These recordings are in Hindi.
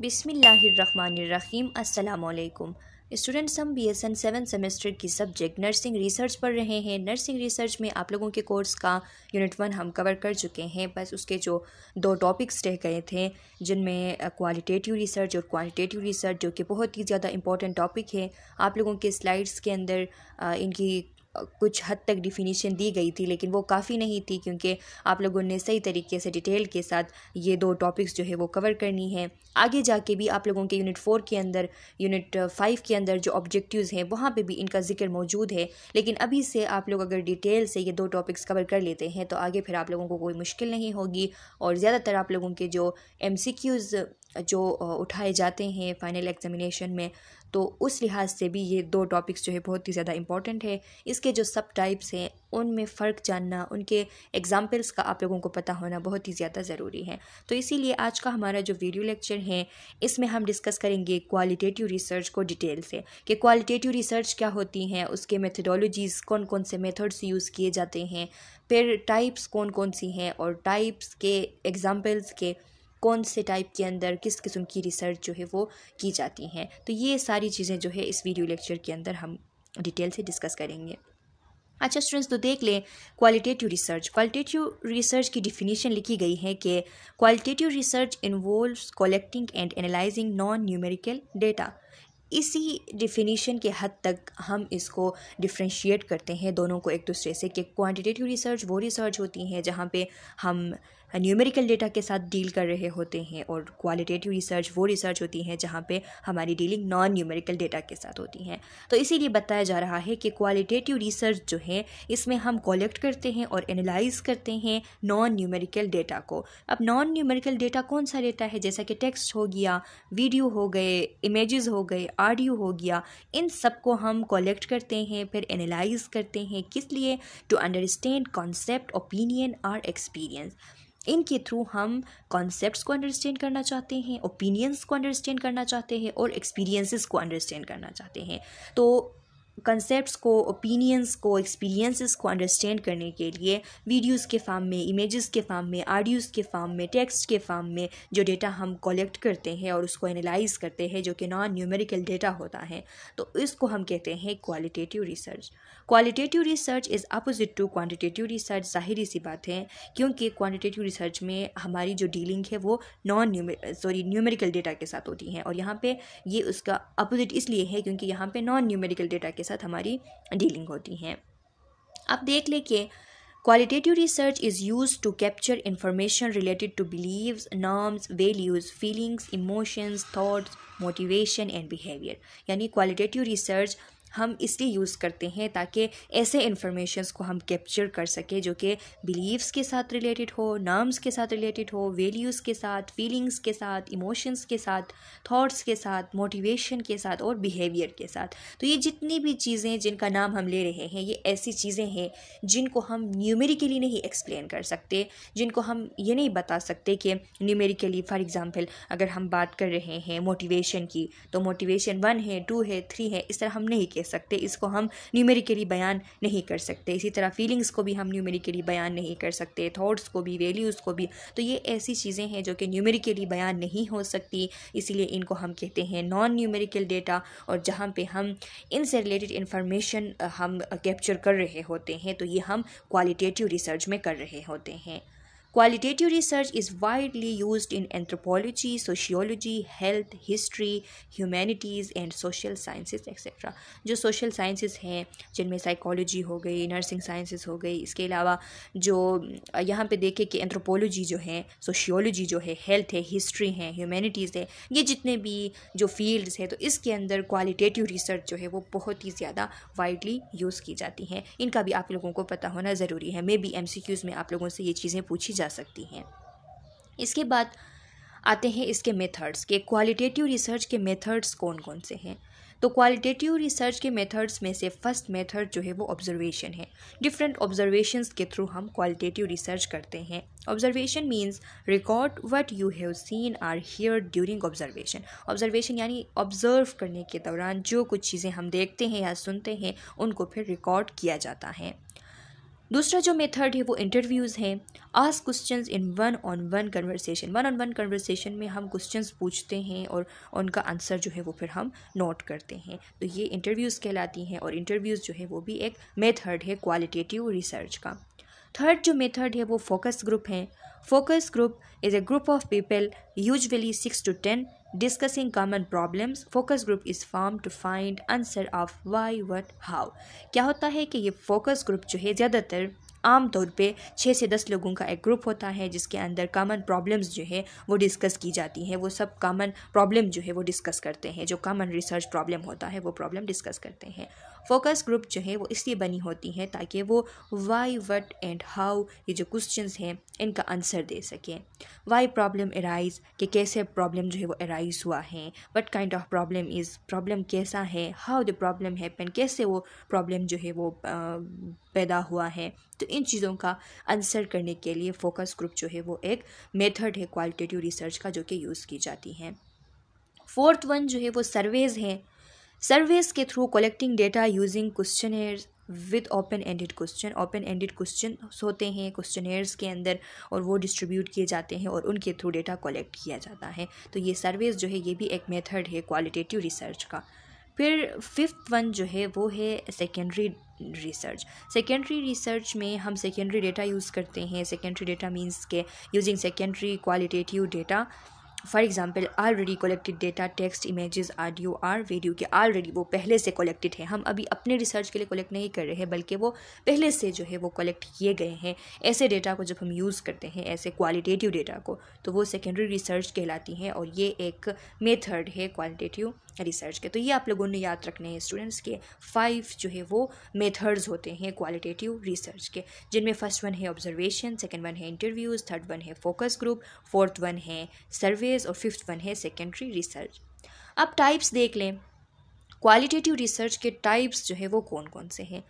बिसमीम् अल्लाम स्टूडेंट्स हम B S N seven semester की सब्जेक्ट नर्सिंग रिसर्च पढ़ रहे हैं नर्सिंग रिसर्च में आप लोगों के कोर्स का यूनिट वन हम कवर कर चुके हैं बस उसके जो दो टॉपिक्स रह गए थे जिनमें क्वालिटेटिव रिसर्च और क्वालिटेटिव रिसर्च जो कि बहुत ही ज़्यादा इंपॉर्टेंट टॉपिक है आप लोगों के स्लाइड्स के अंदर इनकी कुछ हद तक डिफिनीशन दी गई थी लेकिन वो काफ़ी नहीं थी क्योंकि आप लोगों ने सही तरीके से डिटेल के साथ ये दो टॉपिक्स जो है वो कवर करनी है आगे जाके भी आप लोगों के यूनिट फ़ोर के अंदर यूनिट फाइव के अंदर जो ऑब्जेक्टिव्स हैं वहाँ पे भी इनका जिक्र मौजूद है लेकिन अभी से आप लोग अगर डिटेल से ये दो टॉपिक्स कवर कर लेते हैं तो आगे फिर आप लोगों को कोई मुश्किल नहीं होगी और ज़्यादातर आप लोगों के जो एम जो उठाए जाते हैं फ़ाइनल एग्ज़ामिनेशन में तो उस लिहाज से भी ये दो टॉपिक्स जो है बहुत ही ज़्यादा इंपॉर्टेंट है इसके जो सब टाइप्स हैं उनमें फ़र्क जानना उनके एग्ज़ाम्पल्स का आप लोगों को पता होना बहुत ही ज़्यादा ज़रूरी है तो इसीलिए आज का हमारा जो वीडियो लेक्चर है इसमें हम डिस्कस करेंगे क्वालिटेटिव रिसर्च को डिटेल से कि क्वालिटेटिव रिसर्च क्या होती हैं उसके मेथडोलॉजीज़ कौन कौन से मेथड्स यूज़ किए जाते हैं फिर टाइप्स कौन कौन सी हैं और टाइप्स के एग्ज़ाम्पल्स के कौन से टाइप के अंदर किस किस्म की रिसर्च जो है वो की जाती हैं तो ये सारी चीज़ें जो है इस वीडियो लेक्चर के अंदर हम डिटेल से डिस्कस करेंगे अच्छा स्टूडेंट्स तो देख लें क्वालिटेटिव रिसर्च क्वालिटेटिव रिसर्च की डिफिनीशन लिखी गई है कि qualitative research involves collecting and analysing non numerical data इसी डिफिनीशन के हद तक हम इसको डिफ्रेंशिएट करते हैं दोनों को एक दूसरे से कि क्वांटिटेटिव रिसर्च वो रिसर्च होती हैं जहाँ पे हम न्यूमेरिकल डेटा के साथ डील कर रहे होते हैं और क्वालिटेटिव रिसर्च वो रिसर्च होती हैं जहाँ पे हमारी डीलिंग नॉन न्यूमेरिकल डेटा के साथ होती हैं तो इसीलिए बताया जा रहा है कि क्वालिटेटिव रिसर्च जो है इसमें हम कलेक्ट करते हैं और एनालाइज करते हैं नॉन न्यूमेरिकल डेटा को अब नॉन न्यूमेरिकल डेटा कौन सा डेटा है जैसा कि टेक्स्ट हो गया वीडियो हो गए इमेज हो गए ऑडियो हो गया इन सब को हम कलेक्ट करते हैं फिर एनालाइज करते हैं किस लिए टू अंडरस्टैंड कॉन्सेप्ट ओपिनियन और एक्सपीरियंस इनके थ्रू हम कॉन्सेप्ट्स को अंडरस्टैंड करना चाहते हैं ओपिनियंस को अंडरस्टैंड करना चाहते हैं और एक्सपीरियंसेस को अंडरस्टैंड करना चाहते हैं तो कंसेप्ट्स को ओपिनियंस को एक्सपीरियंसेस को अंडरस्टैंड करने के लिए वीडियोस के फॉर्म में इमेजेस के फॉर्म में आडियोज़ के फॉर्म में टेक्स्ट के फॉर्म में जो डेटा हम कलेक्ट करते हैं और उसको एनालाइज करते हैं जो कि नॉन न्यूमेरिकल डेटा होता है तो इसको हम कहते हैं qualitative research qualitative research is opposite to quantitative research ज़ाहिर सी बात है क्योंकि क्वान्टिटेटिव रिसर्च में हमारी जो डीलिंग है वो नॉन सॉरी न्यूमेरिकल डेटा के साथ होती है और यहाँ पर ये उसका अपोजिट इसलिए है क्योंकि यहाँ पर नॉन न्यूमेरिकल डेटा के के साथ हमारी डीलिंग होती हैं आप देख लेके कि qualitative research is use to capture information related to believe norms values feelings emotions thoughts motivation and behaviour यानी क्वालिटेटिव रिसर्च हम इसलिए यूज़ करते हैं ताकि ऐसे इन्फॉर्मेशन को हम कैप्चर कर सकें जो कि बिलीव्स के साथ रिलेटेड हो नर्म्स के साथ रिलेटेड हो वैल्यूज़ के साथ फीलिंग्स के साथ इमोशंस के साथ थाट्स के साथ मोटिवेशन के साथ और बिहेवियर के साथ तो ये जितनी भी चीज़ें जिनका नाम हम ले रहे हैं ये ऐसी चीज़ें हैं जिनको हम न्यूमेरिकली नहीं एक्सप्लेन कर सकते जिनको हम ये नहीं बता सकते कि न्यूमेरिकली फॉर एग्ज़ाम्पल अगर हम बात कर रहे हैं मोटिवेशन की तो मोटिवेशन वन है टू है थ्री है इस तरह हम नहीं कह कह सकते इसको हम न्यूमेरिकली बयान नहीं कर सकते इसी तरह फीलिंग्स को भी हम न्यूमेरिकली बयान नहीं कर सकते थाट्स को भी वैल्यूज़ को भी तो ये ऐसी चीज़ें हैं जो कि न्यूमेरिकली बयान नहीं हो सकती इसीलिए इनको हम कहते हैं नॉन न्यूमेरिकल डेटा और जहाँ पर हम इनसे रिलेटेड इन्फॉर्मेशन हम कैप्चर कर रहे होते हैं तो ये हम क्वालिटेटिव रिसर्च में कर रहे होते हैं Qualitative research is widely used in anthropology, sociology, health, history, humanities and social sciences etc. जो social sciences हैं जिनमें psychology हो गई nursing sciences हो गई इसके अलावा जो यहाँ पे देखें कि anthropology जो है sociology जो है health है history है humanities है ये जितने भी जो fields हैं तो इसके अंदर qualitative research जो है वो बहुत ही ज़्यादा वाइडली यूज़ की जाती हैं इनका भी आप लोगों को पता होना ज़रूरी है मे बी एम में आप लोगों से ये चीज़ें पूछी जा सकती हैं इसके बाद आते हैं इसके मेथड्स के क्वालिटेटिव रिसर्च के मेथड्स कौन कौन से हैं तो क्वालिटेटिव रिसर्च के मेथड्स में से फर्स्ट मेथड जो है वो ऑब्जर्वेशन है डिफरेंट ऑब्जर्वेशंस के थ्रू हम क्वालिटेटिव रिसर्च करते हैं observation means record what you have seen or hear during observation observation यानी ऑब्जर्व करने के दौरान जो कुछ चीज़ें हम देखते हैं या सुनते हैं उनको फिर रिकॉर्ड किया जाता है दूसरा जो मेथड है वो इंटरव्यूज़ हैं आज questions in one on one conversation one on one conversation में हम क्वेश्चंस पूछते हैं और उनका आंसर जो है वो फिर हम नोट करते हैं तो ये इंटरव्यूज़ कहलाती हैं और इंटरव्यूज़ जो है वो भी एक मेथड है क्वालिटेटिव रिसर्च का थर्ड जो मेथड है वो फोकस ग्रुप हैं focus group is a group of people usually six to ten Discussing common problems, focus group is formed to find answer of why, what, how. क्या होता है कि ये focus group जो है ज़्यादातर आम तौर पे छः से दस लोगों का एक ग्रुप होता है जिसके अंदर कॉमन प्रॉब्लम्स जो है वो डिस्कस की जाती हैं वो सब कॉमन प्रॉब्लम जो है वो डिस्कस करते हैं जो कॉमन रिसर्च प्रॉब्लम होता है वो प्रॉब्लम डिस्कस करते हैं फोकस ग्रुप जो है वो इसलिए बनी होती हैं ताकि वो वाई वट एंड हाउ ये जो क्वेश्चन हैं इनका आंसर दे सकें वाई प्रॉब्लम एराइज कि कैसे प्रॉब्लम जो है वो एराइज हुआ है what kind of problem is problem कैसा है हाउ द प्रॉब्लम हैपन कैसे वो प्रॉब्लम जो है वो पैदा हुआ है तो इन चीज़ों का आंसर करने के लिए फोकस ग्रुप जो है वो एक मेथड है क्वालिटेटिव रिसर्च का जो कि यूज़ की जाती हैं फोर्थ वन जो है वो सर्वेज़ हैं सर्वेस के through collecting data using question with open ended question open ended question होते हैं क्वेश्चन के अंदर और वो डिस्ट्रीब्यूट किए जाते हैं और उनके थ्रू डेटा कलेक्ट किया जाता है तो ये सर्वेस जो है ये भी एक मेथड है क्वालिटेटिव रिसर्च का फिर फिफ्थ वन जो है वो है सेकेंडरी रिसर्च सेकेंडरी रिसर्च में हम सेकेंडरी डेटा यूज़ करते हैं सेकेंडरी डेटा मीन्स के using secondary qualitative data for example already collected data text images audio or video के ऑलरेडी वो पहले से कलेक्टेड हैं हम अभी अपने रिसर्च के लिए कलेक्ट नहीं कर रहे हैं बल्कि वो पहले से जो है वो कलेक्ट किए गए हैं ऐसे डेटा को जब हम यूज़ करते हैं ऐसे क्वालिटेटिव डेटा को तो वो सेकेंडरी रिसर्च कहलाती हैं और ये एक मेथड है क्वालिटेटिव रिसर्च के तो ये आप लोगों ने याद रखने हैं स्टूडेंट्स के फाइव जो है वो मेथड्स होते हैं क्वालिटेटिव रिसर्च के जिनमें फर्स्ट वन है ऑब्जर्वेशन सेकेंड वन है इंटरव्यूज़ थर्ड वन है फोकस ग्रुप फोर्थ वन है सर्वे फेज और फिफ्थ वन है सेकेंडरी रिसर्च अब टाइप्स देख लें क्वालिटेटिव रिसर्च के टाइप्स जो है वो कौन कौन से हैं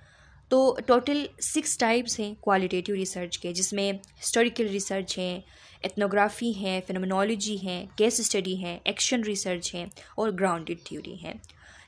तो टोटल सिक्स टाइप्स हैं क्वालिटेटिव रिसर्च के जिसमें हिस्टोरिकल रिसर्च हैं एथनोग्राफी हैं फिनोमिनोलॉजी हैं केस स्टडी हैं एक्शन रिसर्च हैं और ग्राउंडेड थ्योरी हैं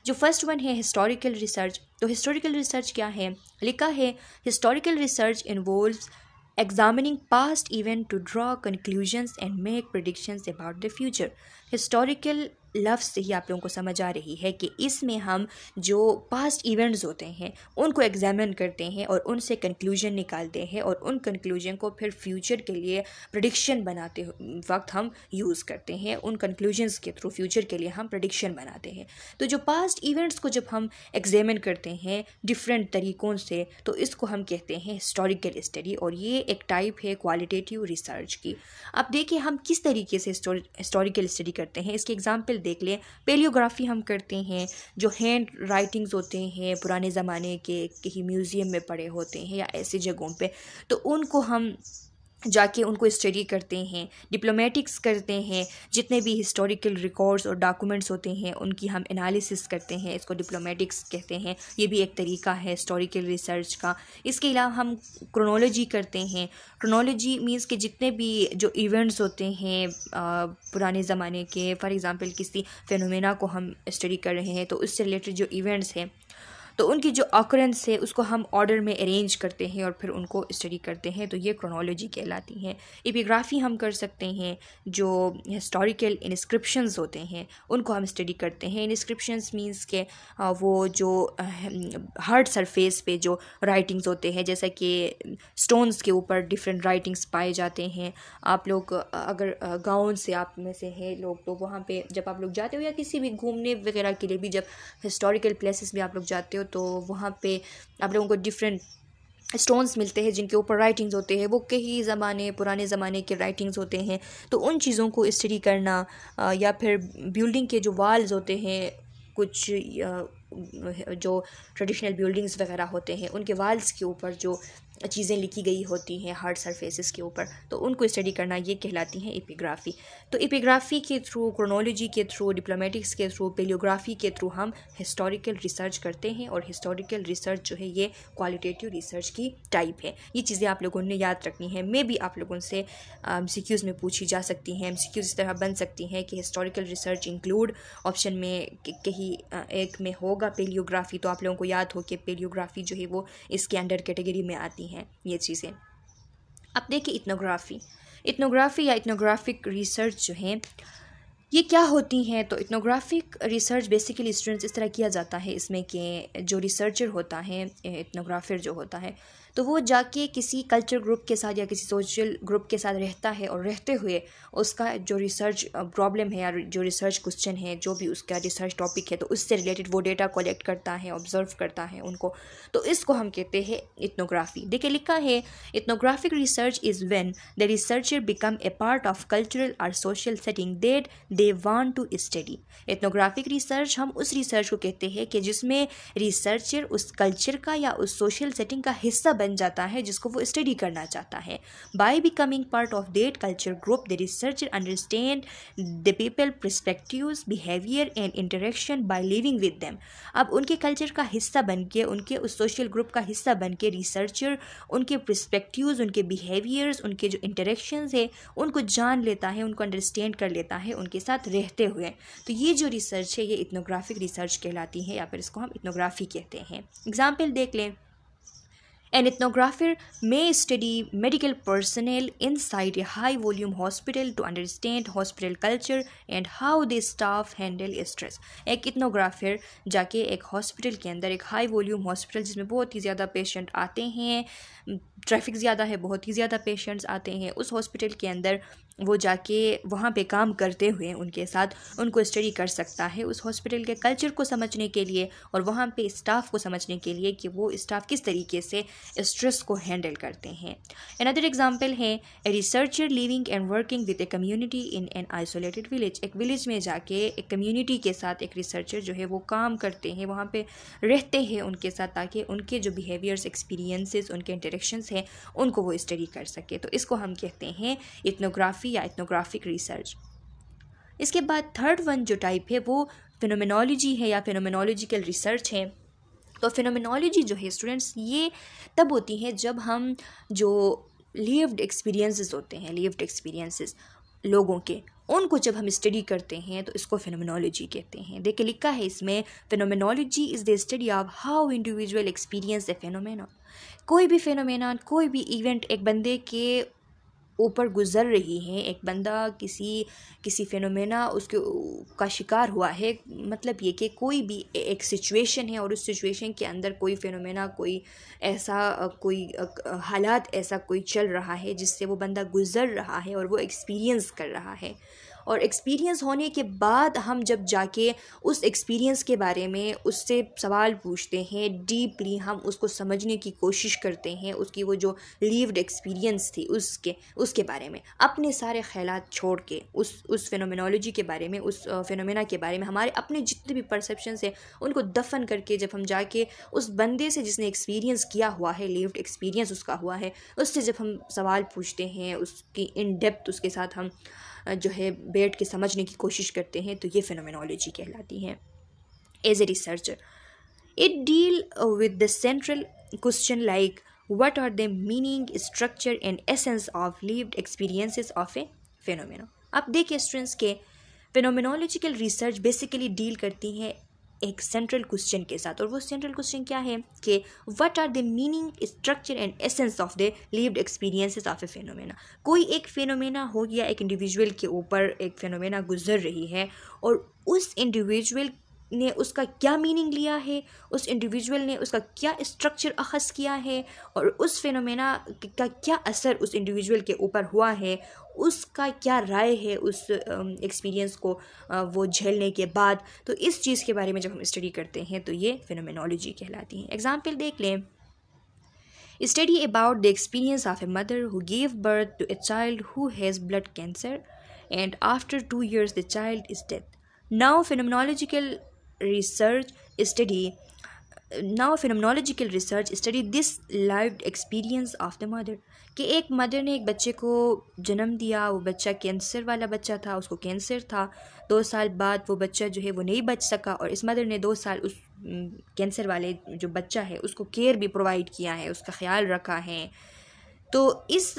जो फर्स्ट वन है हिस्टोरिकल रिसर्च तो हिस्टोरिकल रिसर्च क्या है लिखा है historical research involves examining past events to draw conclusions and make predictions about the future. Historical लफ्ज़ से ही आप लोगों को समझ आ रही है कि इसमें हम जो पास्ट इवेंट्स होते हैं उनको एग्जामिन करते हैं और उनसे कंक्लूजन निकालते हैं और उन कंक्लूजन को फिर फ्यूचर के लिए प्रडिक्शन बनाते वक्त हम यूज़ करते हैं उन कंक्लूजन्स के थ्रू फ्यूचर के लिए हम प्रडिक्शन बनाते हैं तो जो पास्ट इवेंट्स को जब हम एग्जामिन करते हैं डिफरेंट तरीक़ों से तो इसको हम कहते हैं हिस्टोरिकल स्टडी और ये एक टाइप है क्वालिटेटिव रिसर्च की अब देखिए हम किस तरीके से हिस्टोरिकल स्टडी करते हैं इसकी एग्ज़ाम्पल देख लें पेलियोग्राफी हम करते हैं जो हैंड राइटिंग्स होते हैं पुराने ज़माने के कहीं म्यूज़ियम में पड़े होते हैं या ऐसी जगहों पे तो उनको हम जाके उनको स्टडी करते हैं डिप्लोमेटिक्स करते हैं जितने भी हिस्टोरिकल रिकॉर्ड्स और डॉक्यूमेंट्स होते हैं उनकी हम एनालिसिस करते हैं इसको डिप्लोमेटिक्स कहते हैं ये भी एक तरीका है हिस्टोरिकल रिसर्च का इसके अलावा हम क्रोनोलॉजी करते हैं क्रोनोलॉजी मीन्स के जितने भी जो इवेंट्स होते हैं पुराने ज़माने के फॉर एग्ज़ाम्पल किसी फेनोमेना को हम स्टडी कर रहे हैं तो उससे रिलेटेड जो इवेंट्स हैं तो उनकी जो ऑकरेंस है उसको हम ऑर्डर में अरेंज करते हैं और फिर उनको स्टडी करते हैं तो ये क्रोनोलॉजी कहलाती हैं एपिग्राफी हम कर सकते हैं जो हिस्टोरिकल इंस्क्रिप्शंस होते हैं उनको हम स्टडी करते हैं इंस्क्रिप्शंस मींस के वो जो हार्ड सरफेस पे जो राइटिंग्स होते हैं जैसा कि स्टोन्स के ऊपर डिफरेंट राइटिंग्स पाए जाते हैं आप लोग अगर गाँव से आप में से हैं लोग तो वहाँ पर जब आप लोग जाते हो या किसी भी घूमने वगैरह के लिए भी जब हिस्टोरिकल प्लेसेस में आप लोग जाते हो तो वहाँ पे आप लोगों को डिफरेंट स्टोन्स मिलते हैं जिनके ऊपर राइटिंग्स होते हैं वो कई ज़माने पुराने ज़माने के राइटिंग्स होते हैं तो उन चीज़ों को स्टडी करना या फिर बिल्डिंग के जो वाल्स होते हैं कुछ जो ट्रेडिशनल बिल्डिंग्स वगैरह होते हैं उनके वाल्स के ऊपर जो चीज़ें लिखी गई होती हैं हार्ड सरफेसेस के ऊपर तो उनको स्टडी करना ये कहलाती हैं एपिग्राफी तो एपिग्राफी के थ्रू क्रोनोलॉजी के थ्रू डिप्लोमेटिक्स के थ्रू पेलियोग्राफी के थ्रू हम हिस्टोरिकल रिसर्च करते हैं और हिस्टोरिकल रिसर्च जो है ये क्वालिटेटिव रिसर्च की टाइप है ये चीज़ें आप लोगों ने याद रखनी है मे भी आप लोगों से एम uh, में पूछी जा सकती हैं एम इस तरह बन सकती हैं कि हिस्टोरिकल रिसर्च इंक्लूड ऑप्शन में कहीं एक में होगा पेलियोग्राफी तो आप लोगों को याद हो कि पेलियोग्राफी जो है वो इसके अंडर कैटेगरी में आती होती हैं ये चीज़ें अब देखिए इतनोग्राफ़ी इतनोग्राफ़ी या इतनोग्राफिक रिसर्च जो है ये क्या होती हैं तो इतनोग्राफिक रिसर्च बेसिकली स्टूडेंट्स इस तरह किया जाता है इसमें कि जो रिसर्चर होता है इतनोग्राफर जो होता है तो वो जाके किसी कल्चर ग्रुप के साथ या किसी सोशल ग्रुप के साथ रहता है और रहते हुए उसका जो रिसर्च प्रॉब्लम है या जो रिसर्च क्वेश्चन है जो भी उसका रिसर्च टॉपिक है तो उससे रिलेटेड वो डेटा कलेक्ट करता है ऑब्जर्व करता है उनको तो इसको हम कहते हैं इथनोग्राफी देखिए लिखा है ethnographic research is when the researcher become a part of cultural और social setting that they want to study ethnographic research हम उस रिसर्च को कहते हैं कि जिसमें रिसर्चर उस कल्चर का या उस सोशल सेटिंग का हिस्सा बन बन जाता है जिसको वो स्टडी करना चाहता है by becoming part of that culture group the researcher understand the people perspective behaviour and interaction by living with them अब उनके कल्चर का हिस्सा बन के उनके उस सोशल ग्रुप का हिस्सा बन के रिसर्चर उनके प्रस्पेक्टिव उनके बिहेवियर्स उनके जो इंटरेक्शंस है उनको जान लेता है उनको अंडरस्टैंड कर लेता है उनके साथ रहते हुए तो ये जो रिसर्च है ये इथनोग्राफिक रिसर्च कहलाती है या फिर इसको हम इथनोग्राफी कहते हैं एग्जाम्पल देख लें An ethnographer may study medical personnel inside a high volume hospital to understand hospital culture and how the staff handle stress. एक ethnographer जाके एक हॉस्पिटल के अंदर एक हाई वॉल्यूम हॉस्पिटल जिसमें बहुत ही ज़्यादा पेशेंट आते हैं ट्रैफिक ज़्यादा है बहुत ही ज़्यादा पेशेंट्स आते हैं उस हॉस्पिटल के अंदर वो जाके वहाँ पे काम करते हुए उनके साथ उनको स्टडी कर सकता है उस हॉस्पिटल के कल्चर को समझने के लिए और वहाँ पे स्टाफ को समझने के लिए कि वो स्टाफ किस तरीके से स्ट्रेस को हैंडल करते हैं अनदर एग्जाम्पल है a researcher living and working with a community in an isolated village एक विलेज में जाके एक कम्यूनिटी के साथ एक रिसर्चर जो है वो काम करते हैं वहाँ पर रहते हैं उनके साथ ताकि उनके जो बिहेवियर्स एक्सपीरियंसिस उनके इंटरेक्शंस हैं उनको वो स्टडी कर सके तो इसको हम कहते हैं इथनोग्राफी एथनोग्राफी या एथनोग्राफिक रिसर्च इसके बाद थर्ड वन जो टाइप है वो फिनोमिनोलॉजी है या फिनोमिनोलॉजिकल रिसर्च है तो फिनोमिनोलॉजी जो है स्टूडेंट्स ये तब होती है जब हम जो लिव्ड एक्सपीरियंसेस होते हैं लिव्ड एक्सपीरियंसेस लोगों के उनको जब हम स्टडी करते हैं तो इसको फिनोमिनोलॉजी कहते हैं देखिए लिखा है इसमें phenomenology is the study of how individual experience the phenomena कोई भी फिनोमेना कोई भी इवेंट एक बंदे के ऊपर गुज़र रही हैं एक बंदा किसी किसी फिनोमेना उसके का शिकार हुआ है मतलब ये कि कोई भी एक सिचुएशन है और उस सिचुएशन के अंदर कोई फिनोमेना कोई ऐसा कोई हालात ऐसा कोई चल रहा है जिससे वो बंदा गुज़र रहा है और वो एक्सपीरियंस कर रहा है और एक्सपीरियंस होने के बाद हम जब जाके उस एक्सपीरियंस के बारे में उससे सवाल पूछते हैं डीपली हम उसको समझने की कोशिश करते हैं उसकी वो जो लीव्ड एक्सपीरियंस थी उसके उसके बारे में अपने सारे ख्याल छोड़ के उस उस फिनोमिनोलॉजी के बारे में उस फिनोमेना के बारे में हमारे अपने जितने भी परसेप्शन है उनको दफन करके जब हम जाके उस बंदे से जिसने एक्सपीरियंस किया हुआ है लिव्ड एक्सपीरियंस उसका हुआ है उससे जब हम सवाल पूछते हैं उसकी इन डेप्थ उसके साथ हम जो है बैठ के समझने की कोशिश करते हैं तो ये फिनोमिनोलॉजी कहलाती है as a researcher it deal with the central question like what are the meaning structure and essence of lived experiences of a phenomenon आप देखिए स्टूडेंट्स के फिनोमिनोलॉजिकल रिसर्च बेसिकली डील करती है एक सेंट्रल क्वेश्चन के साथ और वो सेंट्रल क्वेश्चन क्या है कि what are the meaning structure and essence of the lived experiences of a phenomena कोई एक फेनोमेना हो गया एक इंडिविजुअल के ऊपर एक फेनोमेना गुजर रही है और उस इंडिविजुअल ने उसका क्या मीनिंग लिया है उस इंडिविजुअल ने उसका क्या स्ट्रक्चर अखज़ किया है और उस फिनोमेना का क्या असर उस इंडिविजुअल के ऊपर हुआ है उसका क्या राय है उस एक्सपीरियंस um, को uh, वो झेलने के बाद तो इस चीज़ के बारे में जब हम स्टडी करते हैं तो ये फिनोमेनोलॉजी कहलाती है एग्ज़ाम्पल देख लें study about the experience of a mother who gave birth to a child who has blood cancer and after two years the child is death now phenomenological research study now phenomenological research study this live experience of the mother कि एक मदर ने एक बच्चे को जन्म दिया वो बच्चा कैंसर वाला बच्चा था उसको कैंसर था दो साल बाद वो बच्चा जो है वो नहीं बच सका और इस मदर ने दो साल उस कैंसर वाले जो बच्चा है उसको केयर भी प्रोवाइड किया है उसका ख्याल रखा है तो इस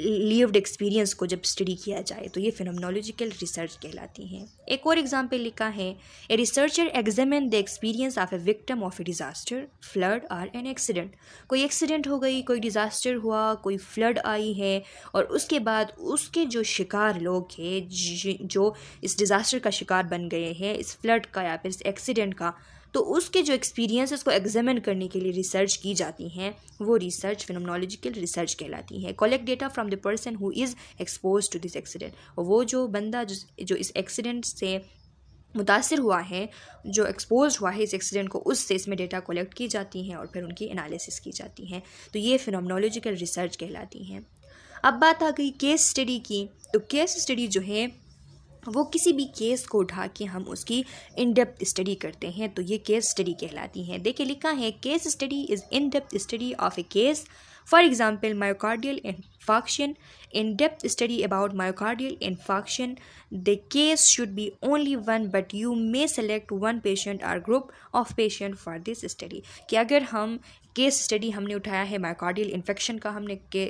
लिव्ड एक्सपीरियंस को जब स्टडी किया जाए तो ये फिनोमिनोलॉजिकल रिसर्च कहलाती हैं एक और एग्जाम्पल लिखा है a researcher examine the experience of a victim of a disaster flood or an accident कोई एक्सीडेंट हो गई कोई डिज़ास्टर हुआ कोई फ्लड आई है और उसके बाद उसके जो शिकार लोग हैं जो इस डिज़ास्टर का शिकार बन गए हैं इस फ्लड का या फिर इस एक्सीडेंट का तो उसके जो एक्सपीरियंस उसको एग्जामिन करने के लिए रिसर्च की जाती हैं वो रिसर्च फिनोमोलॉजिकल रिसर्च कहलाती है collect data from the person who is expose to this accident और वो जो बंदा जो इस एक्सीडेंट से मुतासर हुआ है जो एक्सपोज हुआ है इस एक्सीडेंट को उससे इसमें डेटा कलेक्ट की जाती हैं और फिर उनकी एनालिसिस की जाती हैं तो ये फिनोमोलॉजिकल रिसर्च कहलाती हैं अब बात आ गई केस स्टडी की तो केस स्टडी जो है वो किसी भी केस को उठा के हम उसकी इन डेप्थ स्टडी करते हैं तो ये केस स्टडी कहलाती हैं देखिए लिखा है case study is in depth study of a case for example myocardial infarction in depth study about myocardial infarction the case should be only one but you may select one patient or group of patient for this study कि अगर हम केस स्टडी हमने उठाया है मायोकार्डियल इन्फेक्शन का हमने के,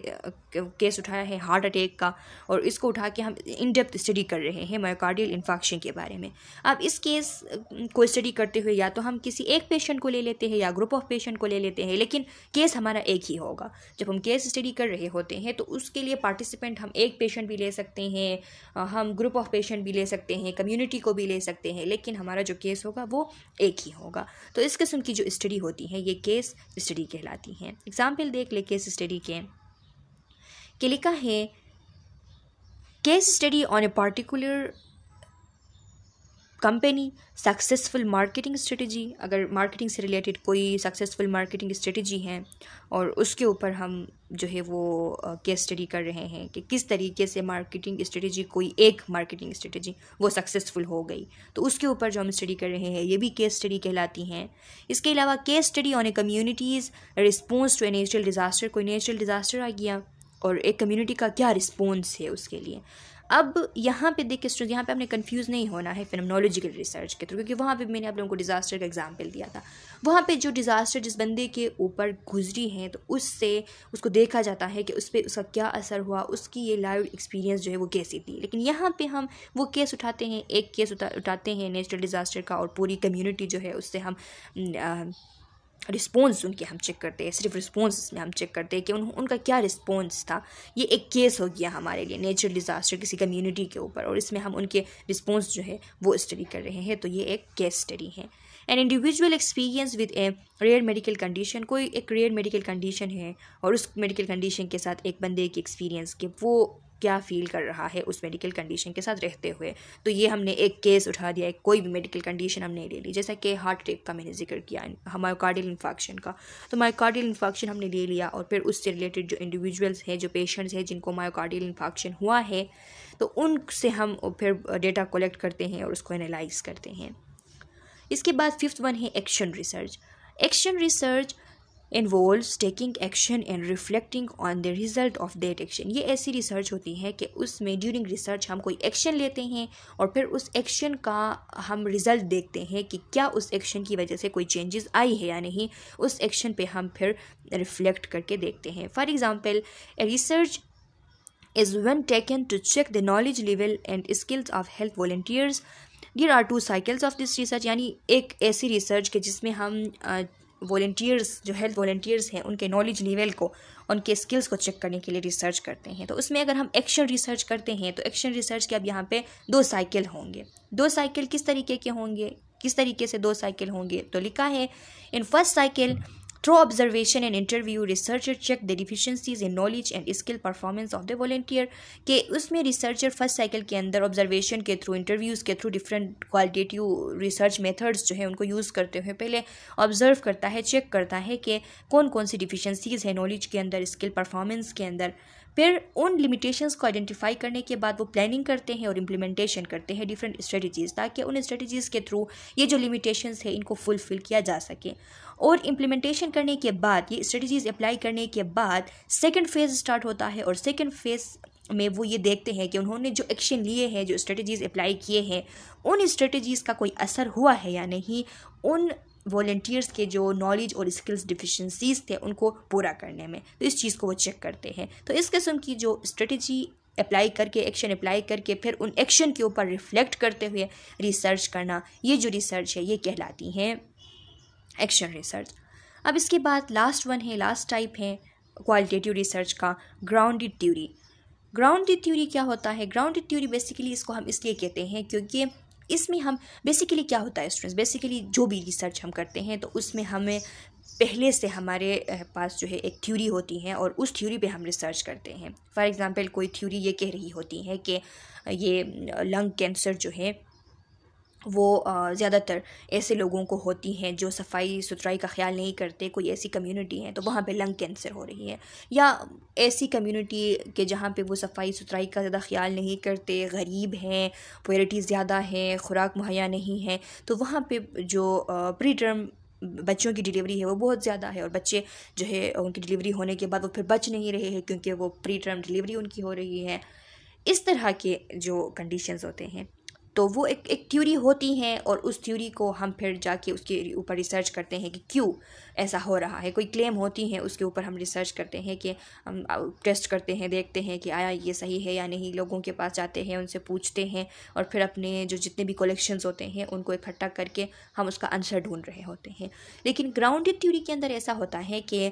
केस उठाया है हार्ट अटैक का और इसको उठा के हम इन डेप्थ स्टडी कर रहे हैं मायोकार्डियल इन्फेक्शन के बारे में अब इस केस को स्टडी करते हुए या तो हम किसी एक पेशेंट को ले लेते हैं या ग्रुप ऑफ पेशेंट को ले लेते हैं लेकिन केस हमारा एक ही होगा जब हम केस स्टडी कर रहे होते हैं तो उसके लिए पार्टिसिपेंट हम एक पेशेंट भी ले सकते हैं हम ग्रुप ऑफ पेशेंट भी ले सकते हैं कम्युनिटी को भी ले सकते हैं लेकिन हमारा जो केस होगा वो एक ही होगा तो इस किस्म की जो स्टडी होती है ये केस स्टडी कहलाती हैं एग्जाम्पल देख ले केस स्टडी के लिखा है case study on a particular company successful marketing strategy अगर मार्केटिंग से रिलेटेड कोई सक्सेसफुल मार्केटिंग स्ट्रेटजी है और उसके ऊपर हम जो है वो केस स्टडी कर रहे हैं कि किस तरीके से मार्केटिंग स्ट्रेटजी कोई एक मार्केटिंग स्ट्रेटजी वो सक्सेसफुल हो गई तो उसके ऊपर जो हम स्टडी कर रहे हैं ये भी केस स्टडी कहलाती हैं इसके अलावा case study on a community's response to a natural disaster कोई नेचुरल डिज़ास्टर आ गया और एक कम्युनिटी का क्या रिस्पॉन्स है उसके लिए अब यहाँ पे देखिए स्टूडेंट यहाँ पे आपने कंफ्यूज नहीं होना है फिनमोलॉजिकल रिसर्च के थ्रू क्योंकि वहाँ पे मैंने आप लोगों को डिज़ास्टर का एग्जाम्पल दिया था वहाँ पे जो डिज़ास्टर जिस बंदे के ऊपर गुजरी हैं तो उससे उसको देखा जाता है कि उस पर उसका क्या असर हुआ उसकी ये लाइव एक्सपीरियंस जो है वो कैसी थी लेकिन यहाँ पर हम वो केस उठाते हैं एक केस उठाते हैं नेचुरल डिज़ास्टर का और पूरी कम्यूनिटी जो है उससे हम आ, रिस्पॉन्स उनके हम चेक करते हैं सिर्फ रिस्पॉन्स इसमें हम चेक करते हैं कि उन, उनका क्या रिस्पॉन्स था ये एक केस हो गया हमारे लिए नेचुरल डिज़ास्टर किसी कम्युनिटी के ऊपर और इसमें हम उनके रिस्पॉन्स जो है वो स्टडी कर रहे हैं तो ये एक केस स्टडी है an individual experience with a rare medical condition कोई एक रेयर मेडिकल कंडीशन है और उस मेडिकल कंडीशन के साथ एक बंदे की एक्सपीरियंस के वो क्या फ़ील कर रहा है उस मेडिकल कंडीशन के साथ रहते हुए तो ये हमने एक केस उठा दिया है कोई भी मेडिकल कंडीशन हमने ले ली जैसा कि हार्ट अटैक का मैंने जिक्र किया मायोकार्डियल इन्फेक्शन का तो मायोकार्डियल इन्फेक्शन हमने ले लिया और फिर उससे रिलेटेड जो इंडिविजुअल्स हैं जो पेशेंट्स हैं जिनको मायोकार्डियल इन्फेक्शन हुआ है तो उनसे हम फिर डेटा कलेक्ट करते हैं और उसको एनालाइज करते हैं इसके बाद फिफ्थ वन है action research action research involve taking action and reflecting on the result of that action ये ऐसी रिसर्च होती है कि उसमें ड्यूरिंग रिसर्च हम कोई एक्शन लेते हैं और फिर उस एक्शन का हम रिज़ल्ट देखते हैं कि क्या उस एक्शन की वजह से कोई चेंजेस आई है या नहीं उस एक्शन पे हम फिर रिफ्लेक्ट करके देखते हैं for example research is one taken to check the knowledge level and skills of health volunteers there are two cycles of this research यानी एक ऐसी रिसर्च के जिसमें हम वॉल्टियर्स जो हेल्थ वॉल्टियर्स हैं उनके नॉलेज लेवल को उनके स्किल्स को चेक करने के लिए रिसर्च करते हैं तो उसमें अगर हम एक्शन रिसर्च करते हैं तो एक्शन रिसर्च के अब यहाँ पे दो साइकिल होंगे दो साइकिल किस तरीके के होंगे किस तरीके से दो साइकिल होंगे तो लिखा है in first cycle through observation and interview researcher check the deficiencies in knowledge and skill performance of the volunteer के उसमें रिसर्चर फर्स्ट साइकिल के अंदर ऑब्जर्वेशन के थ्रू इंटरव्यूज़ के through different qualitative research methods जो है उनको यूज़ करते हुए पहले ऑब्जर्व करता है चेक करता है कि कौन कौन सी डिफिशेंसीज़ है नॉलेज के अंदर स्किल परफॉर्मेंस के अंदर फिर उन लिमिटेशंस को आइडेंटिफाई करने के बाद वो प्लानिंग करते हैं और इम्प्लीमेंटेशन करते हैं डिफरेंट स्ट्रेटजीज़ ताकि उन स्ट्रेटजीज़ के थ्रू ये जो लिमिटेशंस है इनको फुलफ़िल किया जा सके और इम्प्लीमेंटेशन करने के बाद ये स्ट्रेटजीज़ अप्लाई करने के बाद सेकेंड फेज़ स्टार्ट होता है और सेकेंड फेज़ में वो ये देखते हैं कि उन्होंने जो एक्शन लिए हैं जो स्ट्रेटजीज़ अप्लाई किए हैं उन स्ट्रेटजीज़ का कोई असर हुआ है या नहीं उन वॉल्टियर्स के जो नॉलेज और स्किल्स डिफिशेंसीज थे उनको पूरा करने में तो इस चीज़ को वो चेक करते हैं तो इस किस्म की जो स्ट्रेटजी अप्लाई करके एक्शन अप्लाई करके फिर उन एक्शन के ऊपर रिफ्लेक्ट करते हुए रिसर्च करना ये जो रिसर्च है ये कहलाती हैं एक्शन रिसर्च अब इसके बाद लास्ट वन है लास्ट टाइप है क्वालिटेटिव रिसर्च का ग्राउंडेड थ्योरी ग्राउंडेड थ्योरी क्या होता है ग्राउंडेड थ्योरी बेसिकली इसको हम इसलिए कहते हैं क्योंकि इसमें हम बेसिकली क्या होता है स्टूडेंट्स बेसिकली जो भी रिसर्च हम करते हैं तो उसमें हमें पहले से हमारे पास जो है एक थ्योरी होती है और उस थ्योरी पे हम रिसर्च करते हैं फॉर एग्ज़ाम्पल कोई थ्योरी ये कह रही होती है कि ये लंग कैंसर जो है वो ज़्यादातर ऐसे लोगों को होती हैं जो सफाई सुथराई का ख्याल नहीं करते कोई ऐसी कम्युनिटी है तो वहाँ पे लंग कैंसर हो रही है या ऐसी कम्युनिटी के जहाँ पे वो सफाई सुथराई का ज़्यादा ख्याल नहीं करते गरीब हैं पोरिटी ज़्यादा है ख़ुराक मुहैया नहीं है तो वहाँ पे जो प्री टर्म बच्चों की डिलीवरी है वो बहुत ज़्यादा है और बच्चे जो है उनकी डिलीवरी होने के बाद वो फिर बच नहीं रहे हैं क्योंकि वो प्री टर्म डिलीवरी उनकी हो रही है इस तरह के जो कंडीशंस होते हैं तो वो एक एक थ्योरी होती हैं और उस थ्योरी को हम फिर जाके उसके ऊपर रिसर्च करते हैं कि क्यों ऐसा हो रहा है कोई क्लेम होती हैं उसके ऊपर हम रिसर्च करते हैं कि हम टेस्ट करते हैं देखते हैं कि आया ये सही है या नहीं लोगों के पास जाते हैं उनसे पूछते हैं और फिर अपने जो जितने भी कलेक्शन होते हैं उनको इकट्ठा करके हम उसका आंसर ढूंढ रहे होते हैं लेकिन ग्राउंडेड थ्योरी के अंदर ऐसा होता है कि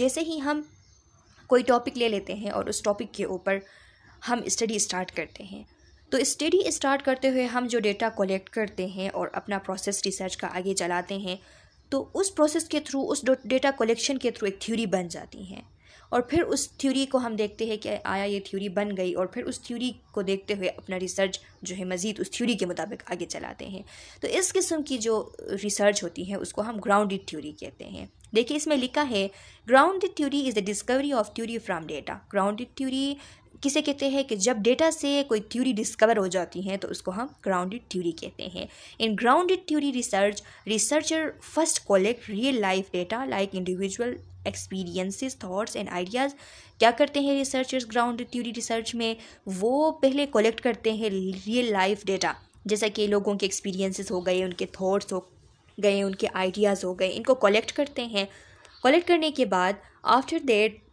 जैसे ही हम कोई टॉपिक ले लेते हैं और उस टॉपिक के ऊपर हम स्टडी स्टार्ट करते हैं तो स्टडी स्टार्ट करते हुए हम जो डेटा कलेक्ट करते हैं और अपना प्रोसेस रिसर्च का आगे चलाते हैं तो उस प्रोसेस के थ्रू उस डेटा कलेक्शन के थ्रू एक थ्योरी बन जाती है और फिर उस थ्योरी को हम देखते हैं कि आया ये थ्योरी बन गई और फिर उस थ्योरी को देखते हुए अपना रिसर्च जो है मज़ीद उस थ्योरी के मुताबिक आगे चलाते हैं तो इस किस्म की जो रिसर्च होती है उसको हम ग्राउंडेड थ्योरी कहते हैं देखिए इसमें लिखा है grounded theory is the discovery of theory from data grounded theory किसे कहते हैं कि जब डेटा से कोई थ्योरी डिस्कवर हो जाती है तो उसको हम ग्राउंडेड थ्योरी कहते हैं in grounded theory research researcher first collect real life data like individual experiences thoughts and ideas क्या करते हैं रिसर्चर्स ग्राउंड थ्योरी रिसर्च में वो पहले कलेक्ट करते हैं रियल लाइफ डेटा जैसा कि लोगों के एक्सपीरियंसेस हो गए उनके थॉट्स हो गए उनके आइडियाज़ हो गए इनको कलेक्ट करते हैं कलेक्ट करने के बाद after that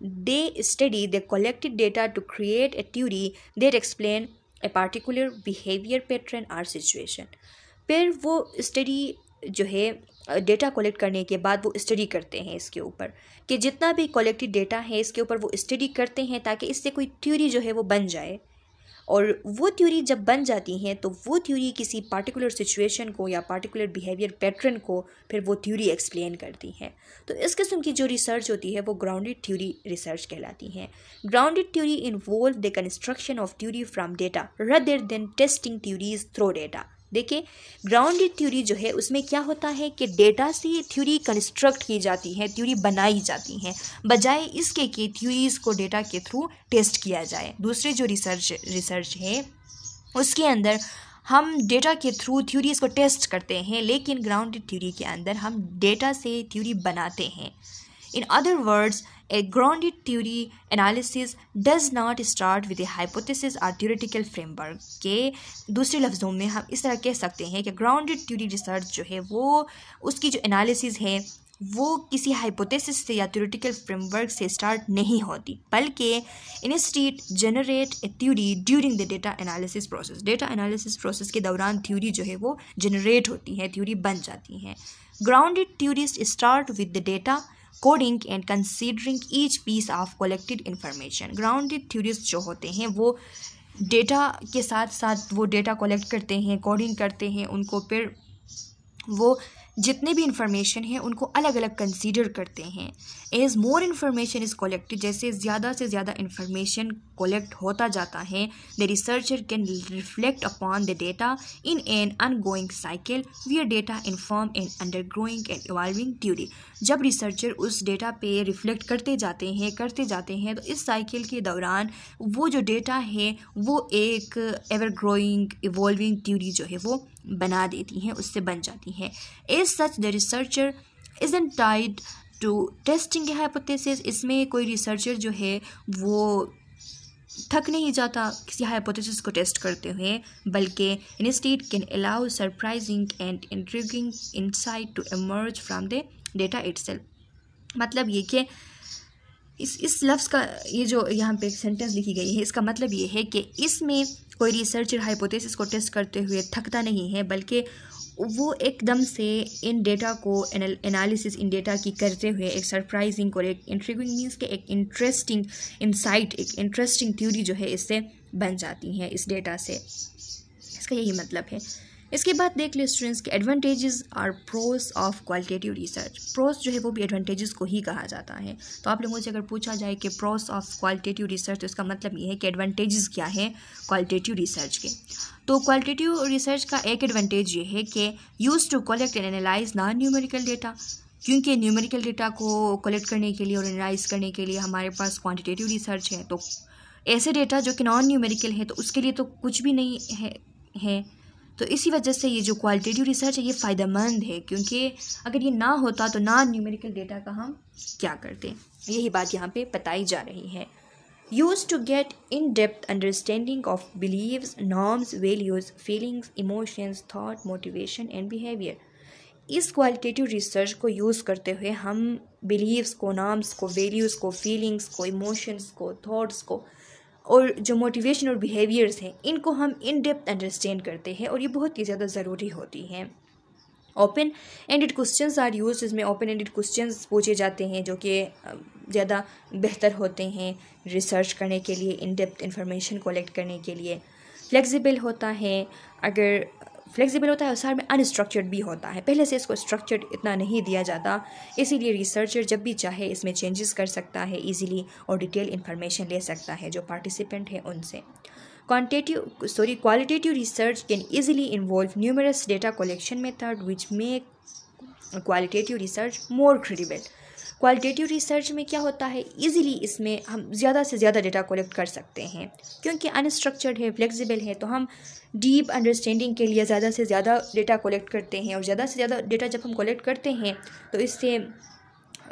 they study the collected data to create a theory that explain a particular behavior pattern or situation फिर वो स्टडी जो है डेटा कलेक्ट करने के बाद वो स्टडी करते हैं इसके ऊपर कि जितना भी कलेक्टेड डेटा है इसके ऊपर वो स्टडी करते हैं ताकि इससे कोई थ्योरी जो है वो बन जाए और वो थ्योरी जब बन जाती हैं तो वो थ्योरी किसी पार्टिकुलर सिचुएशन को या पार्टिकुलर बिहेवियर पैटर्न को फिर वो थ्योरी एक्सप्लेन करती हैं तो इस किस्म की जो रिसर्च होती है वो ग्राउंडेड थ्योरी रिसर्च कहलाती हैं grounded theory involve the construction of theory from data rather than testing theories through data देखिए ग्राउंडेड थ्योरी जो है उसमें क्या होता है कि डेटा से थ्योरी कंस्ट्रक्ट की जाती है थ्योरी बनाई जाती है बजाय इसके कि थ्योरीज़ को डेटा के थ्रू टेस्ट किया जाए दूसरे जो रिसर्च रिसर्च है उसके अंदर हम डेटा के थ्रू थ्योरीज़ को टेस्ट करते हैं लेकिन ग्राउंडेड थ्योरी के अंदर हम डेटा से थ्योरी बनाते हैं in other words A grounded theory analysis does not start with a hypothesis or theoretical framework के दूसरे लफ्ज़ों में हम इस तरह कह सकते हैं कि grounded theory research जो है वो उसकी जो analysis है वो किसी हाइपोथेसिस से या थ्योरेटिकल फ्रेमवर्क से स्टार्ट नहीं होती बल्कि instead generate a theory during the data analysis process data analysis process के दौरान थ्योरी जो है वो जनरेट होती है थ्योरी बन जाती है grounded theories start with the data coding and considering each piece of collected information grounded theorist जो होते हैं वो डेटा के साथ साथ वो डेटा कलेक्ट करते हैं कोडिंग करते हैं उनको फिर वो जितने भी इंफॉर्मेशन है उनको अलग अलग कंसीडर करते हैं as more information is collected जैसे ज़्यादा से ज़्यादा इंफॉर्मेशन कलेक्ट होता जाता है the researcher can reflect upon the data in an ongoing cycle or data inform and under growing and evolving theory जब रिसर्चर उस डेटा पे रिफ्लेक्ट करते जाते हैं करते जाते हैं तो इस साइकिल के दौरान वो जो डेटा है वो एक एवर ग्रोइंग इवॉल्विंग ट्यूरी जो है वो बना देती हैं उससे बन जाती हैं as such the researcher is untied to testing hypothesis इसमें कोई रिसर्चर जो है वो थक नहीं जाता किसी हाइपोथेसिस को टेस्ट करते हुए बल्कि instead can allow surprising and intriguing insight to emerge from the data it's मतलब ये कि इस इस लफ्ज़ का ये जो यहाँ पे सेंटेंस लिखी गई है इसका मतलब ये है कि इसमें कोई रिसर्च या हाइपोथेसिस को टेस्ट करते हुए थकता नहीं है बल्कि वो एकदम से इन डेटा को एनालिसिस इन डेटा की करते हुए एक सरप्राइजिंग और एक इंट्रीगिंग मीन्स के एक इंटरेस्टिंग इंसाइट एक इंटरेस्टिंग थ्योरी जो है इससे बन जाती है इस डेटा से इसका यही मतलब है इसके बाद देख ले स्टूडेंट्स के advantages or pros of qualitative research pros जो है वो भी एडवांटेजेस को ही कहा जाता है तो आप लोगों से अगर पूछा जाए कि प्रोस ऑफ क्वालिटेटिव रिसर्च तो इसका मतलब ये है कि एडवांटेजेस क्या है क्वालिटेटिव रिसर्च के तो क्वालिटेटिव रिसर्च का एक एडवांटेज ये है कि use to collect and analyse non numerical data क्योंकि न्यूमेरिकल डेटा को कलेक्ट करने के लिए और एनालाइज करने के लिए हमारे पास क्वान्टिटेटिव रिसर्च है तो ऐसे डेटा जो कि नॉन न्यूमेरिकल है तो उसके लिए तो कुछ भी नहीं है है तो इसी वजह से ये जो क्वालिटेटिव रिसर्च है ये फ़ायदेमंद है क्योंकि अगर ये ना होता तो ना न्यूमेरिकल डेटा का हम क्या करते यही बात यहाँ पे बताई जा रही है use to get in depth understanding of beliefs norms values feelings emotions thought motivation and behaviour इस क्वालिटेटिव रिसर्च को यूज़ करते हुए हम बिलीव्स को नाम्स को वैल्यूज़ को फीलिंग्स को इमोशंस को थाट्स को और जो मोटिवेशन और बिहेवियर्स हैं इनको हम इन डेप्थ अंडरस्टैंड करते हैं और ये बहुत ही ज़्यादा ज़रूरी होती हैं open ended questions are use इसमें ओपन एंडेड क्वेश्चंस पूछे जाते हैं जो कि ज़्यादा बेहतर होते हैं रिसर्च करने के लिए इन डेप्थ इंफॉर्मेशन कलेक्ट करने के लिए फ्लेक्सिबल होता है अगर फ्लेक्सिबल होता है और साथ में अनस्ट्रक्चर्ड भी होता है पहले से इसको स्ट्रक्चर्ड इतना नहीं दिया जाता इसीलिए रिसर्चर जब भी चाहे इसमें चेंजेस कर सकता है इजीली और डिटेल इन्फॉर्मेशन ले सकता है जो पार्टिसिपेंट है उनसे quantitative sorry qualitative research can easily involve numerous data collection method which make qualitative research more credible qualitative research में क्या होता है इजीली इसमें हम ज़्यादा से ज़्यादा डेटा कलेक्ट कर सकते हैं क्योंकि अनस्ट्रक्चर्ड है फ्लेक्सिबल है तो हम डीप अंडरस्टैंडिंग के लिए ज़्यादा से ज़्यादा डेटा कलेक्ट करते हैं और ज़्यादा से ज़्यादा डेटा जब हम कलेक्ट करते हैं तो इससे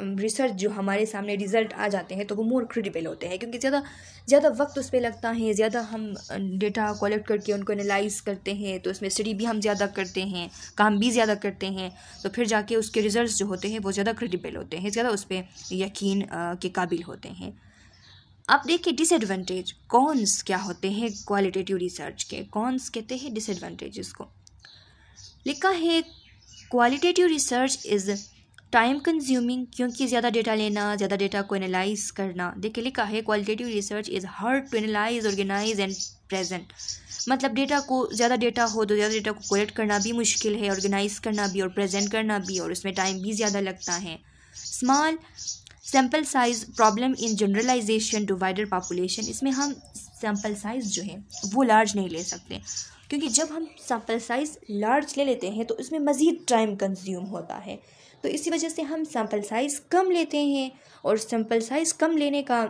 रिसर्च जो हमारे सामने रिज़ल्ट आ जाते हैं तो वो मोर क्रेडिबल होते हैं क्योंकि ज़्यादा ज़्यादा वक्त उस पर लगता है ज़्यादा हम डेटा कलेक्ट करके उनको एनालाइज करते हैं तो उसमें स्टडी भी हम ज़्यादा करते हैं काम भी ज़्यादा करते हैं तो फिर जाके उसके रिज़ल्ट जो होते हैं वो ज़्यादा क्रेडिबल होते हैं ज़्यादा उस पर यकीन के काबिल होते हैं आप देखिए डिसएडवांटेज कॉन्स क्या होते हैं क्वालिटेटिव रिसर्च के कॉन्स कहते हैं डिसएडवांटेजेस को लिखा है qualitative research is time consuming क्योंकि ज़्यादा डेटा लेना ज़्यादा डेटा को एनालाइज करना देखिए लिखा है qualitative research is hard to analyse organise and present मतलब डेटा को ज़्यादा डेटा हो तो ज़्यादा डेटा को कलेक्ट करना भी मुश्किल है ऑर्गेनाइज करना भी और प्रेजेंट करना भी और उसमें टाइम भी ज़्यादा लगता है small sample size problem in generalisation to wider population इसमें हम सैम्पल साइज़ जो है वो लार्ज नहीं ले सकते क्योंकि जब हम सैम्पल साइज़ लार्ज ले लेते हैं तो उसमें मज़ीद टाइम कंज्यूम होता है तो इसी वजह से हम सैम्पल साइज़ कम लेते हैं और सैम्पल साइज़ कम लेने का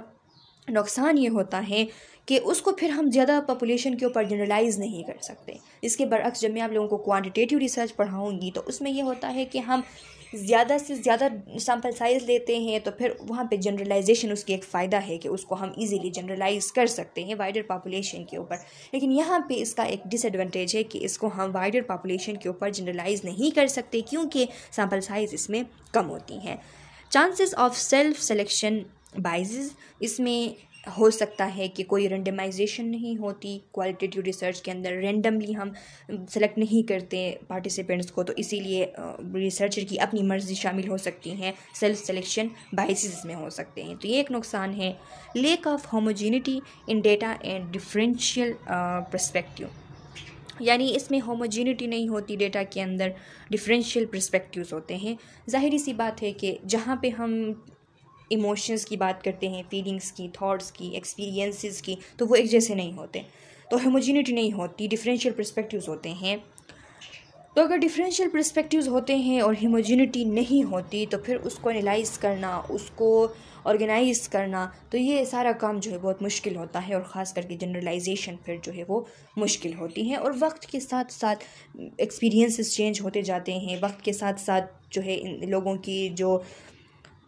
नुकसान ये होता है कि उसको फिर हम ज़्यादा पॉपुलेशन के ऊपर जनरलाइज़ नहीं कर सकते इसके बरक्स जब मैं आप लोगों को क्वांटिटेटिव रिसर्च पढ़ाऊँगी तो उसमें यह होता है कि हम ज़्यादा से ज़्यादा सैम्पल साइज़ लेते हैं तो फिर वहाँ पे जनरलाइजेशन उसकी एक फ़ायदा है कि उसको हम इजीली जनरलाइज कर सकते हैं वाइडर पॉपुलेशन के ऊपर लेकिन यहाँ पे इसका एक डिसएडवांटेज है कि इसको हम वाइडर पॉपुलेशन के ऊपर जनरलाइज नहीं कर सकते क्योंकि सैम्पल साइज़ इसमें कम होती हैं chances of self selection bias इसमें हो सकता है कि कोई रेंडमाइजेशन नहीं होती क्वालिटेटिव रिसर्च के अंदर रेंडमली हम सेलेक्ट नहीं करते पार्टिसिपेंट्स को तो इसीलिए रिसर्चर की अपनी मर्ज़ी शामिल हो सकती हैं सेल्फ सेलेक्शन बाइसिस में हो सकते हैं तो ये एक नुकसान है lack of homogeneity in data and differential perspective यानी इसमें होमोजेनिटी नहीं होती डेटा के अंदर डिफरेंशियल परस्पेक्टिव्स होते हैं जाहिर सी बात है कि जहाँ पे हम इमोशंस की बात करते हैं फीलिंग्स की थॉट्स की एक्सपीरियंसेस की तो वो एक जैसे नहीं होते तो हेमोजिनिटी नहीं होती डिफरेंशियल प्रस्पेक्टिव होते हैं तो अगर डिफरेंशियल प्रस्पेक्टिव होते हैं और हेमोजिनिटी नहीं होती तो फिर उसको एनालाइज़ करना उसको ऑर्गेनाइज़ करना तो ये सारा काम जो है बहुत मुश्किल होता है और ख़ास करके जनरलाइजेशन फिर जो है वो मुश्किल होती है और वक्त के साथ साथ एक्सपीरियंसेस चेंज होते जाते हैं वक्त के साथ साथ जो है इन लोगों की जो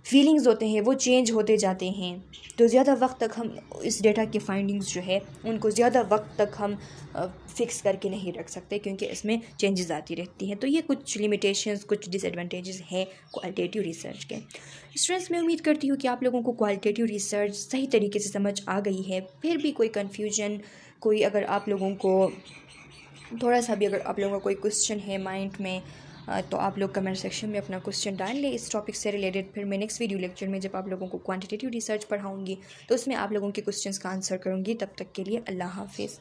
फीलिंग्स होते हैं वो चेंज होते जाते हैं तो ज़्यादा वक्त तक हम इस डेटा के फाइंडिंग्स जो है उनको ज़्यादा वक्त तक हम फिक्स करके नहीं रख सकते क्योंकि इसमें चेंजेस आती रहती हैं तो ये कुछ लिमिटेशंस कुछ डिसएडवांटेजेस हैं क्वालिटेटिव रिसर्च के स्टूडेंट्स मैं उम्मीद करती हूँ कि आप लोगों को क्वालिटेटिव रिसर्च सही तरीके से समझ आ गई है फिर भी कोई कन्फ्यूजन कोई अगर आप लोगों को थोड़ा सा भी अगर आप लोगों का कोई क्वेश्चन है माइंड में तो आप लोग कमेंट सेक्शन में अपना क्वेश्चन डाल लें इस टॉपिक से रिलेटेड फिर मैं नेक्स्ट वीडियो लेक्चर में जब आप लोगों को क्वांटिटेटिव रिसर्च पढ़ाऊंगी तो उसमें आप लोगों के क्वेश्चन का आंसर करूँगी तब तक के लिए अल्लाह हाफिज़